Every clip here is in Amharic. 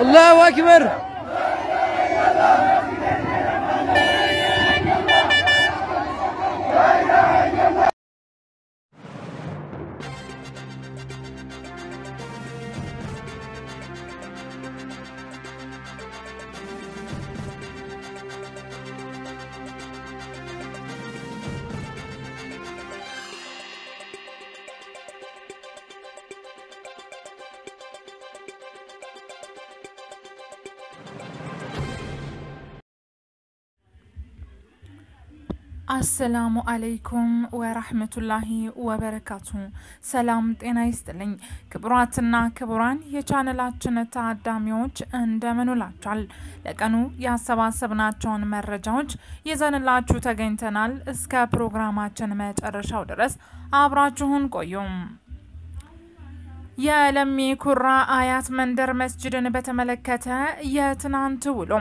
الله أكبر አሰላሙ አለይኩም ወረህመቱላሂ ወበረካቱ። ሰላም ጤና ይስጥልኝ። ክቡራትና ክቡራን የቻነላችን ታዳሚዎች እንደምን ለቀኑ ያሰባሰብናቸውን መረጃዎች ይዘንላችሁ ተገኝተናል። እስከ ፕሮግራማችን መጨረሻው ድረስ አብራችሁን ቆዩም። የለሚ ኩራ አያት መንደር መስጅድን በተመለከተ የትናንት ውሎ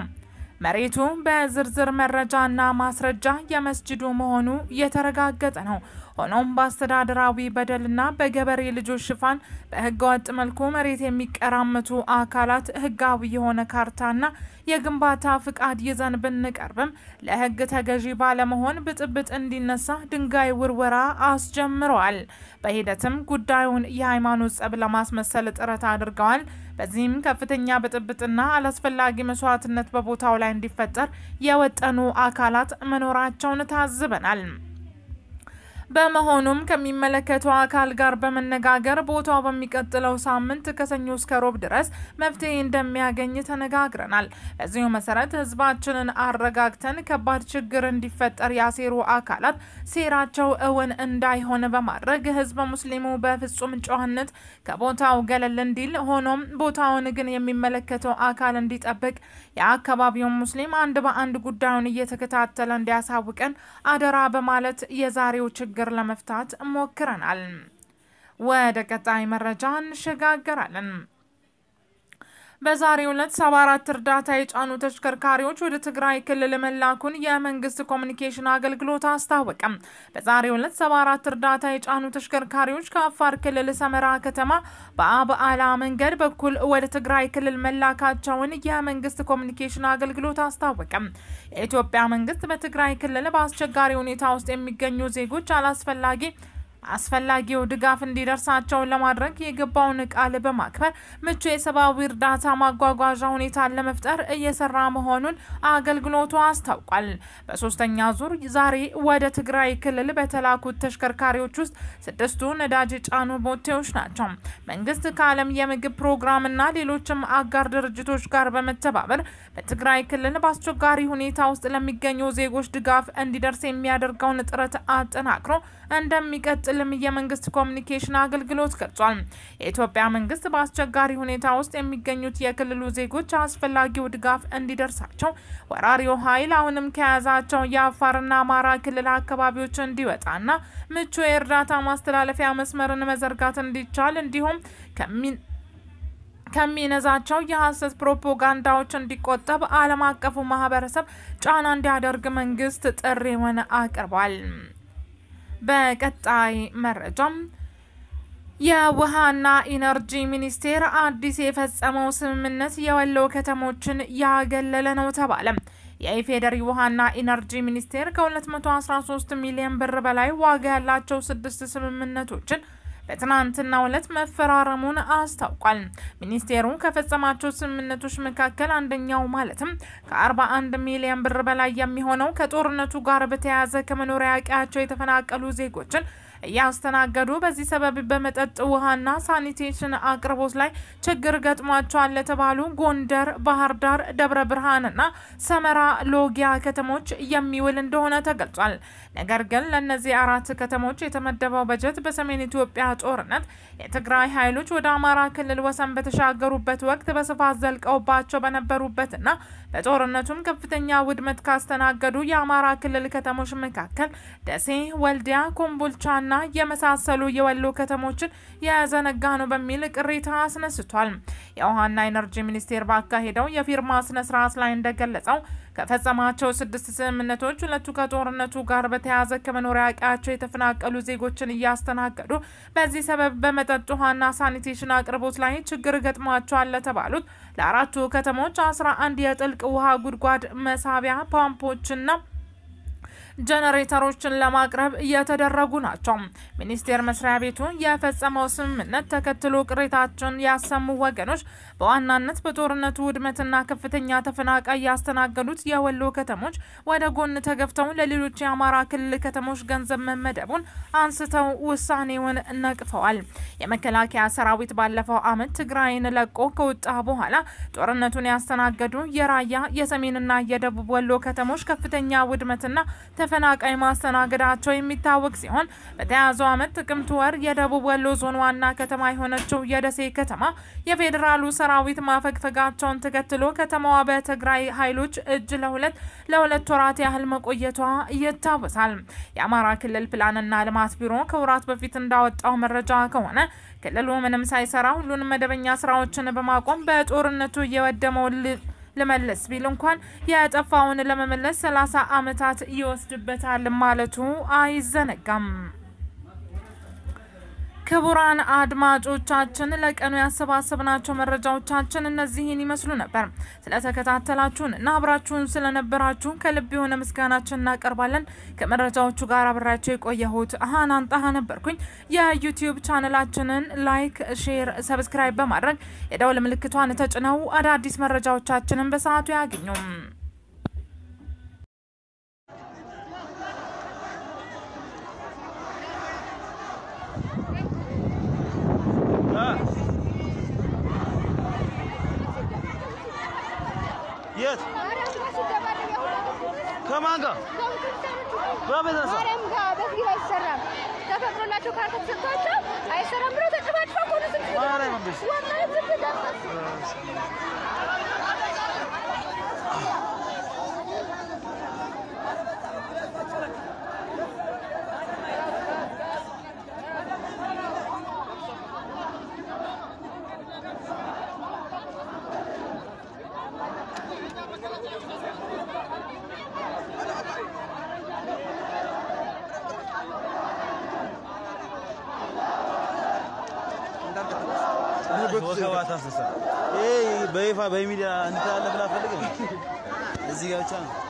መሬቱ በዝርዝር መረጃና ማስረጃ የመስጅዱ መሆኑ የተረጋገጠ ነው። ሆኖም በአስተዳደራዊ በደልና በገበሬ ልጆች ሽፋን በህገወጥ መልኩ መሬት የሚቀራመቱ አካላት ህጋዊ የሆነ ካርታና የግንባታ ፍቃድ ይዘን ብንቀርብም ለህግ ተገዢ ባለመሆን ብጥብጥ እንዲነሳ ድንጋይ ውርወራ አስጀምረዋል። በሂደትም ጉዳዩን የሃይማኖት ጸብ ለማስመሰል ጥረት አድርገዋል። በዚህም ከፍተኛ ብጥብጥና አላስፈላጊ መስዋዕትነት በቦታው ላይ እንዲፈጠር የወጠኑ አካላት መኖራቸውን ታዝበናል። በመሆኑም ከሚመለከተው አካል ጋር በመነጋገር ቦታው በሚቀጥለው ሳምንት ከሰኞ እስከ ሮብ ድረስ መፍትሄ እንደሚያገኝ ተነጋግረናል። በዚሁ መሰረት ህዝባችንን አረጋግተን ከባድ ችግር እንዲፈጠር ያሴሩ አካላት ሴራቸው እውን እንዳይሆን በማድረግ ህዝበ ሙስሊሙ በፍጹም ጨዋነት ከቦታው ገለል እንዲል ሆኖም ቦታውን ግን የሚመለከተው አካል እንዲጠብቅ የአካባቢውን ሙስሊም አንድ በአንድ ጉዳዩን እየተከታተለ እንዲያሳውቀን አደራ በማለት የዛሬው ችግር ለመፍታት ሞክረናል። ወደ ቀጣይ መረጃ እንሸጋገራለን። በዛሬው ዕለት ሰባ አራት እርዳታ የጫኑ ተሽከርካሪዎች ወደ ትግራይ ክልል መላኩን የመንግስት ኮሚኒኬሽን አገልግሎት አስታወቀም። በዛሬው ዕለት ሰባ አራት እርዳታ የጫኑ ተሽከርካሪዎች ከአፋር ክልል ሰመራ ከተማ በአብዓላ መንገድ በኩል ወደ ትግራይ ክልል መላካቸውን የመንግስት ኮሚኒኬሽን አገልግሎት አስታወቀም። የኢትዮጵያ መንግስት በትግራይ ክልል በአስቸጋሪ ሁኔታ ውስጥ የሚገኙ ዜጎች አላስፈላጊ አስፈላጊው ድጋፍ እንዲደርሳቸው ለማድረግ የገባውን ቃል በማክበር ምቹ የሰብአዊ እርዳታ ማጓጓዣ ሁኔታን ለመፍጠር እየሰራ መሆኑን አገልግሎቱ አስታውቋል። በሶስተኛ ዙር ዛሬ ወደ ትግራይ ክልል በተላኩት ተሽከርካሪዎች ውስጥ ስድስቱ ነዳጅ የጫኑ ቦቴዎች ናቸው። መንግስት ከዓለም የምግብ ፕሮግራምና ሌሎችም አጋር ድርጅቶች ጋር በመተባበር በትግራይ ክልል በአስቸጋሪ ሁኔታ ውስጥ ለሚገኙ ዜጎች ድጋፍ እንዲደርስ የሚያደርገውን ጥረት አጠናክሮ እንደሚቀጥል ሲቀጥልም የመንግስት ኮሚኒኬሽን አገልግሎት ገልጿል። የኢትዮጵያ መንግስት በአስቸጋሪ ሁኔታ ውስጥ የሚገኙት የክልሉ ዜጎች አስፈላጊው ድጋፍ እንዲደርሳቸው ወራሪው ኃይል አሁንም ከያዛቸው የአፋርና አማራ ክልል አካባቢዎች እንዲወጣና ምቹ የእርዳታ ማስተላለፊያ መስመርን መዘርጋት እንዲቻል እንዲሁም ከሚነዛቸው የሀሰት ፕሮፓጋንዳዎች እንዲቆጠብ ዓለም አቀፉ ማህበረሰብ ጫና እንዲያደርግ መንግስት ጥሪውን አቅርቧል። በቀጣይ መረጃም የውሃና ኢነርጂ ሚኒስቴር አዲስ የፈጸመው ስምምነት የወሎ ከተሞችን ያገለለ ነው ተባለ። የኢፌዴሪ ውሃና ኢነርጂ ሚኒስቴር ከ213 ሚሊዮን ብር በላይ ዋጋ ያላቸው ስድስት ስምምነቶችን በትናንትናው ዕለት መፈራረሙን አስታውቋል። ሚኒስቴሩ ከፈጸማቸው ስምምነቶች መካከል አንደኛው ማለትም ከ41 ሚሊዮን ብር በላይ የሚሆነው ከጦርነቱ ጋር በተያያዘ ከመኖሪያ ቀያቸው የተፈናቀሉ ዜጎችን እያስተናገዱ በዚህ ሰበብ በመጠጥ ውሃና ሳኒቴሽን አቅርቦት ላይ ችግር ገጥሟቸዋል ለተባሉ ጎንደር፣ ባህር ዳር፣ ደብረ ብርሃንና ሰመራ ሎጊያ ከተሞች የሚውል እንደሆነ ተገልጿል። ነገር ግን ለእነዚህ አራት ከተሞች የተመደበው በጀት በሰሜን ኢትዮጵያ ጦርነት የትግራይ ኃይሎች ወደ አማራ ክልል ወሰን በተሻገሩበት ወቅት በስፋት ዘልቀውባቸው በነበሩበትና በጦርነቱም ከፍተኛ ውድመት ካስተናገዱ የአማራ ክልል ከተሞች መካከል ደሴ፣ ወልዲያ፣ ኮምቦልቻ ። ና የመሳሰሉ የወሎ ከተሞችን የዘነጋ ነው በሚል ቅሬታ አስነስቷል። የውሃና ኢነርጂ ሚኒስቴር ባካሄደው የፊርማ ስነስርዓት ላይ እንደገለጸው ከፈጸማቸው ስድስት ስምምነቶች ሁለቱ ከጦርነቱ ጋር በተያያዘ ከመኖሪያ ቀያቸው የተፈናቀሉ ዜጎችን እያስተናገዱ በዚህ ሰበብ በመጠጥ ውሃና ሳኒቴሽን አቅርቦት ላይ ችግር ገጥሟቸዋል ለተባሉት ለአራቱ ከተሞች አስራ አንድ የጥልቅ ውሃ ጉድጓድ መሳቢያ ፓምፖችና ጄኔሬተሮችን ለማቅረብ እየተደረጉ ናቸው። ሚኒስቴር መስሪያ ቤቱ የፈጸመው ስምምነት ተከትሎ ቅሬታቸውን ያሰሙ ወገኖች በዋናነት በጦርነቱ ውድመትና ከፍተኛ ተፈናቃይ ያስተናገዱት የወሎ ከተሞች ወደ ጎን ተገፍተው ለሌሎች የአማራ ክልል ከተሞች ገንዘብ መመደቡን አንስተው ውሳኔውን ነቅፈዋል። የመከላከያ ሰራዊት ባለፈው ዓመት ትግራይን ለቆ ከወጣ በኋላ ጦርነቱን ያስተናገዱ የራያ የሰሜንና የደቡብ ወሎ ከተሞች ከፍተኛ ውድመትና ተፈናቃይ ማስተናገዳቸው የሚታወቅ ሲሆን በተያዘው ዓመት ጥቅምት ወር የደቡብ ወሎ ዞን ዋና ከተማ የሆነችው የደሴ ከተማ የፌዴራሉ ሰራዊት ማፈግፈጋቸውን ተከትሎ ከተማዋ በትግራይ ኃይሎች እጅ ለሁለት ለሁለት ወራት ያህል መቆየቷ ይታወሳል። የአማራ ክልል ፕላንና ልማት ቢሮ ከወራት በፊት እንዳወጣው መረጃ ከሆነ ክልሉ ምንም ሳይሰራ ሁሉንም መደበኛ ስራዎችን በማቆም በጦርነቱ እየወደመው ልመልስ ቢል እንኳን የጠፋውን ለመመለስ ሰላሳ ዓመታት ይወስድበታል ማለቱ አይዘነጋም። ክቡራን አድማጮቻችን ለቀኑ ያሰባሰብናቸው መረጃዎቻችን እነዚህን ይመስሉ ነበር። ስለተከታተላችሁን እና አብራችሁን ስለነበራችሁን ከልብ የሆነ ምስጋናችን እናቀርባለን። ከመረጃዎቹ ጋር አብራቸው የቆየሁት ሀናን ጣሃ ነበርኩኝ። የዩቲዩብ ቻነላችንን ላይክ፣ ሼር፣ ሰብስክራይብ በማድረግ የደውል ምልክቷን ተጭነው አዳዲስ መረጃዎቻችንን በሰዓቱ ያገኙም። የት ከማን ጋር ማርያም ጋር በፊት አይሰራም ተፈቅዶላቸው ካርታ ተሰጥቷቸው አይሰራም ብለው ተጨፋጭፈው እኮ ነው ስንት ማርያም ወላሂ ወከባ ታሰሳ ይሄ በይፋ በሚዲያ እንትን አለ ብላ እዚህ ጋር ብቻ ነው።